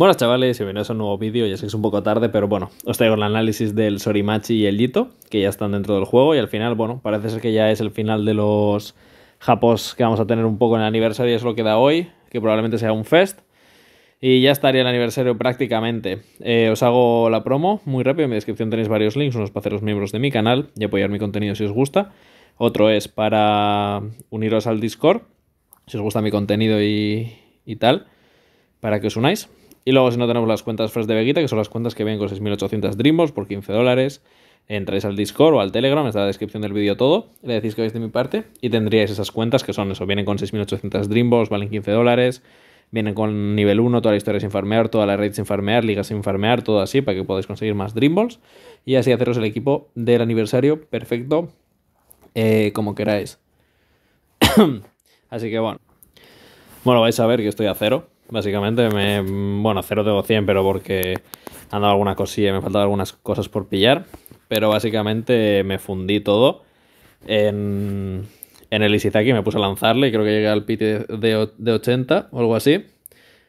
Buenas chavales, bienvenidos a un nuevo vídeo, ya sé que es un poco tarde, pero bueno, os traigo el análisis del Sorimachi y el Yito, que ya están dentro del juego, y al final, bueno, parece ser que ya es el final de los japos que vamos a tener un poco en el aniversario, es lo que da hoy, que probablemente sea un fest, y ya estaría el aniversario prácticamente. Eh, os hago la promo, muy rápido, en mi descripción tenéis varios links, unos para haceros miembros de mi canal y apoyar mi contenido si os gusta, otro es para uniros al Discord, si os gusta mi contenido y tal, para que os unáis. Y luego si no tenemos las cuentas fresh de Veguita, que son las cuentas que vienen con 6.800 Dreambos por 15 dólares, entráis al Discord o al Telegram, está en la descripción del vídeo todo, le decís que vais de mi parte y tendríais esas cuentas que son eso, vienen con 6.800 Dreambos, valen 15 dólares, vienen con nivel 1, toda la historia sin farmear, toda la raid sin farmear, ligas sin farmear, todo así, para que podáis conseguir más Dreamballs y así haceros el equipo del aniversario perfecto, eh, como queráis. así que bueno. Bueno, vais a ver que estoy a cero, Básicamente, me, bueno, cero tengo 100, pero porque han dado alguna cosilla, me faltado algunas cosas por pillar. Pero básicamente me fundí todo en, en el Isizaki, me puse a lanzarle y creo que llegué al pit de, de, 80 o algo así.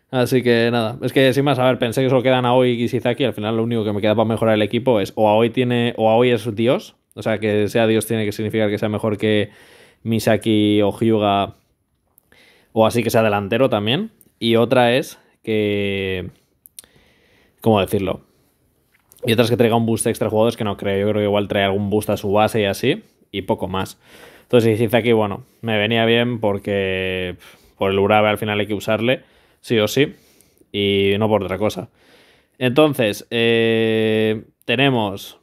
Así que nada, es que sin más, a ver, pensé que solo quedan Aoi y Isizaki, al final lo único que me queda para mejorar el equipo es o Aoi tiene o Aoi es dios, o sea, que sea dios tiene que significar que sea mejor que Misaki o Hyuga o así que sea delantero también, y otra es que... ¿Cómo decirlo? Y otra es que traiga un boost extra jugadores que no creo. Yo creo que igual trae algún boost a su base y así. Y poco más. Entonces dice aquí, bueno, me venía bien porque por el Urabe al final hay que usarle, sí o sí. Y no por otra cosa. Entonces, eh, tenemos...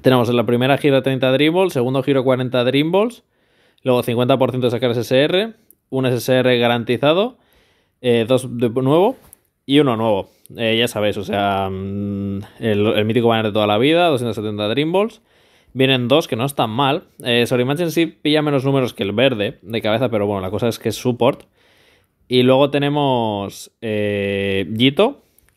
Tenemos en la primera gira 30 Dreamballs, segundo giro 40 Dreamballs, luego 50% de sacar SSR, un SSR garantizado, eh, dos de nuevo y uno nuevo. Eh, ya sabéis, o sea, mm, el, mítico banner de toda la vida, 270 Dream Balls. Vienen dos que no están mal. Eh, Imagine sí pilla menos números que el verde de cabeza, pero bueno, la cosa es que es support. Y luego tenemos eh,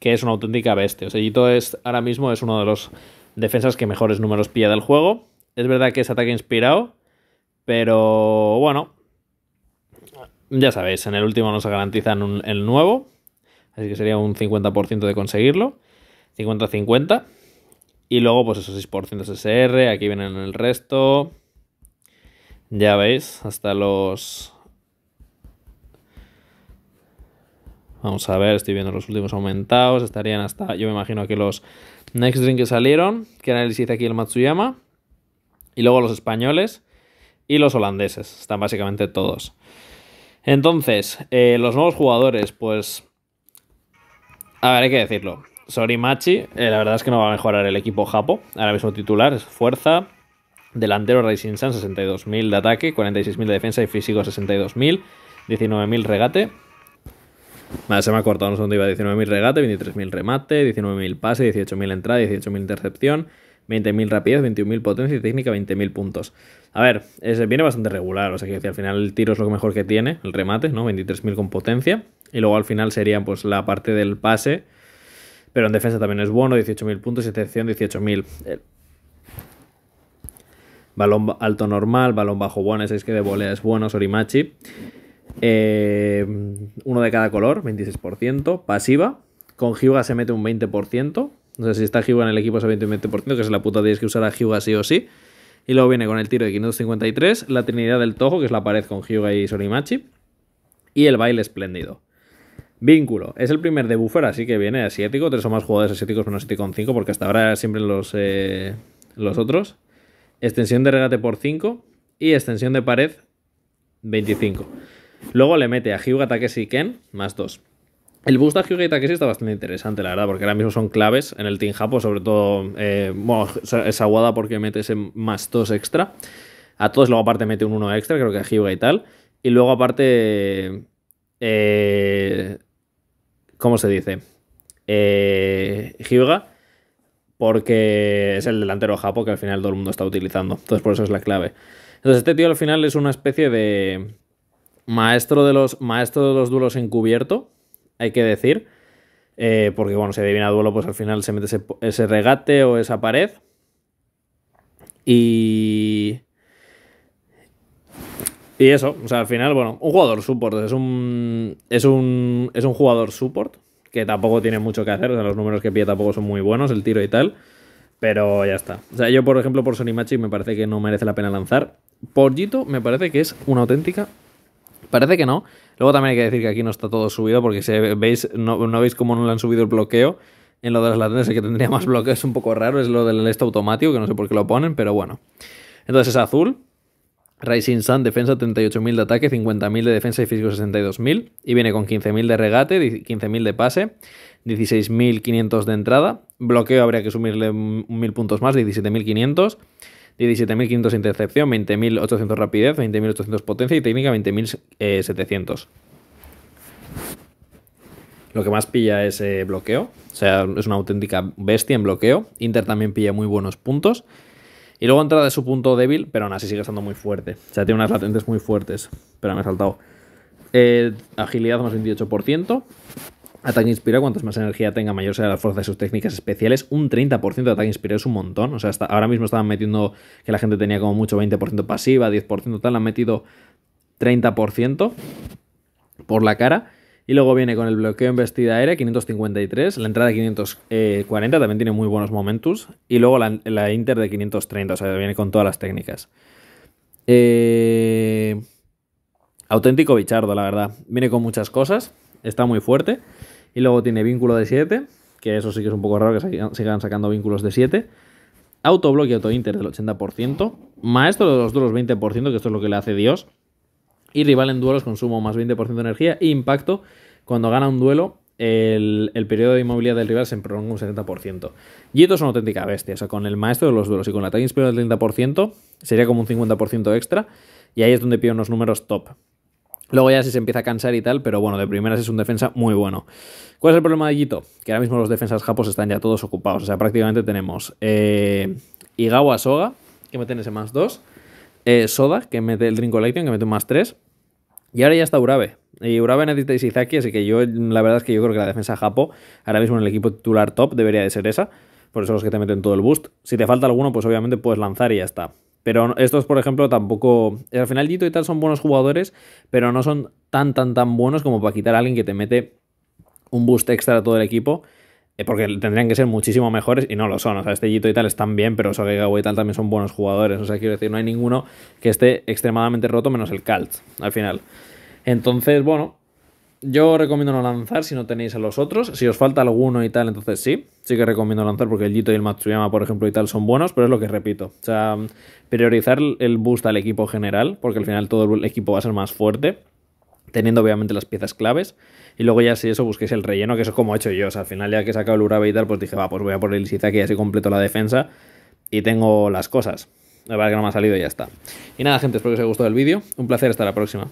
que es una auténtica bestia. O sea, Gito es, ahora mismo es uno de los defensas que mejores números pilla del juego. Es verdad que es ataque inspirado, pero bueno, ya sabéis, en el último se garantizan un, el nuevo, así que sería un 50% de conseguirlo, 50-50. Y luego, pues esos 6% SR aquí vienen el resto. Ya veis, hasta los... Vamos a ver, estoy viendo los últimos aumentados. Estarían hasta, yo me imagino que los Next Drink que salieron, que análisis aquí el Matsuyama. Y luego los españoles y los holandeses. Están básicamente todos. Entonces, eh, los nuevos jugadores, pues... A ver, hay que decirlo. Sorimachi, eh, la verdad es que no va a mejorar el equipo japo. Ahora mismo titular es fuerza. Delantero Racing Sun, 62.000 de ataque, 46.000 de defensa y físico 62.000. 19.000 regate. Vale, se me ha cortado un segundo, iba 19.000 regate, 23.000 remate, 19.000 pase, 18.000 entrada, 18.000 intercepción, 20.000 rapidez, 21.000 potencia y técnica, 20.000 puntos. A ver, viene bastante regular, o sea que al final el tiro es lo mejor que tiene, el remate, ¿no? 23.000 con potencia. Y luego al final sería pues la parte del pase, pero en defensa también es bueno, 18.000 puntos y excepción 18.000. Balón alto normal, balón bajo bueno, es que de volea es bueno, Sorimachi. Eh, uno de cada color, 26%. Pasiva, con Hyuga se mete un 20% no sé si está Hyuga en el equipo es a 20%, que es la puta, tienes que usar a Hyuga sí o sí. Y luego viene con el tiro de 553, la Trinidad del Tojo, que es la pared con Hyuga y Sorimachi, y el baile espléndido. Vínculo. Es el primer debuffer, así que viene asiático. Tres o más jugadores asiáticos menos 5 porque hasta ahora siempre los, eh, los otros. Extensión de regate por 5 y extensión de pared 25. Luego le mete a Hyuga Takeshi Ken más 2. El boost a Hyuga que sí está bastante interesante, la verdad, porque ahora mismo son claves en el Team Japo, pues sobre todo eh, bueno, es aguada porque mete ese más 2 extra. A todos luego aparte mete un 1 extra, creo que a Hyuga y tal. Y luego aparte... Eh, ¿Cómo se dice? Eh, Hyuga, porque es el delantero Japo que al final todo el mundo está utilizando. Entonces por eso es la clave. Entonces este tío al final es una especie de maestro de los, maestro de los duelos encubierto hay que decir. Eh, porque bueno, si adivina duelo, pues al final se mete ese, regate o esa pared. Y... Y eso, o sea, al final, bueno, un jugador support es un, es un, es un jugador support que tampoco tiene mucho que hacer, o sea, los números que pide tampoco son muy buenos, el tiro y tal, pero ya está. O sea, yo, por ejemplo, por Sonimachi me parece que no merece la pena lanzar. Por me parece que es una auténtica... Parece que no, Luego también hay que decir que aquí no está todo subido porque si veis, no, veis cómo no le han subido el bloqueo. En lo de las el que tendría más bloqueo es un poco raro, es lo del esto automático, que no sé por qué lo ponen, pero bueno. Entonces es azul, Rising Sun, defensa 38.000 de ataque, 50.000 de defensa y físico 62.000. Y viene con 15.000 de regate, 15.000 de pase, 16.500 de entrada. Bloqueo habría que sumirle 1.000 puntos más, 17.500. 17.500 intercepción, 20.800 rapidez, 20.800 potencia y técnica 20.700. Eh, Lo que más pilla es eh, bloqueo, o sea, es una auténtica bestia en bloqueo. Inter también pilla muy buenos puntos. Y luego entra de su punto débil, pero aún así sigue estando muy fuerte. O sea, tiene unas latentes muy fuertes. Pero me ha saltado. Eh, agilidad más 28%. Ataque Inspira, cuantas más energía tenga, mayor será la fuerza de sus técnicas especiales. Un 30% de ataque Inspira es un montón. O sea, hasta ahora mismo estaban metiendo que la gente tenía como mucho 20% pasiva, 10% tal, han metido 30% por la cara. Y luego viene con el bloqueo en vestida aérea, 553. La entrada 540 también tiene muy buenos momentos. Y luego la, Inter de 530, o sea, viene con todas las técnicas. Eh, auténtico bichardo, la verdad. Viene con muchas cosas, está muy fuerte. Y luego tiene vínculo de 7, que eso sí que es un poco raro que sigan sacando vínculos de 7. Autoblock y autointer del 80%. Maestro de los duelos 20%, que esto es lo que le hace Dios. Y rival en duelos consumo más 20% de energía. Y e impacto, cuando gana un duelo, el, periodo de inmovilidad del rival se prolonga un 70%. Y esto es una auténtica bestia. O sea, con el maestro de los duelos y con la ataque inspirado del 30%, sería como un 50% extra. Y ahí es donde pido unos números top. Luego ya si se empieza a cansar y tal, pero bueno, de primeras es un defensa muy bueno. ¿Cuál es el problema de Gito? Que ahora mismo los defensas japos están ya todos ocupados. O sea, prácticamente tenemos eh, Igawa Soga, que mete en ese más 2. Eh, Soda, que mete el Collection, que mete un más 3. Y ahora ya está Urabe. Y Urabe necesita Isizaki, así que yo, la verdad es que yo creo que la defensa japo, ahora mismo en el equipo titular top, debería de ser esa. Por eso los que te meten todo el boost. Si te falta alguno, pues obviamente puedes lanzar y ya está. Pero estos, por ejemplo, tampoco. Eh, al final, y tal son buenos jugadores, pero no son tan, tan, tan buenos como para quitar a alguien que te mete un boost extra a todo el equipo. Eh, porque tendrían que ser muchísimo mejores y no lo son. O sea, este Gito y tal están bien, pero Sogegawa y tal también son buenos jugadores. O sea, quiero decir, no hay ninguno que esté extremadamente roto menos el Calt al final. Entonces, bueno, yo recomiendo no lanzar si no tenéis a los otros. Si os falta alguno y tal, entonces sí. Sí que recomiendo lanzar porque el Jito y el Matsuyama, por ejemplo, y tal son buenos, pero es lo que repito. O sea, priorizar el boost al equipo general, porque al final todo el equipo va a ser más fuerte, teniendo obviamente las piezas claves. Y luego ya si eso busquéis el relleno, que eso es como he hecho yo. O sea, al final ya que he sacado el Urabe y tal, pues dije, va, pues voy a por el Isizaki, así completo la defensa y tengo las cosas. La verdad que no me ha salido y ya está. Y nada, gente, espero que os haya gustado el vídeo. Un placer, hasta la próxima.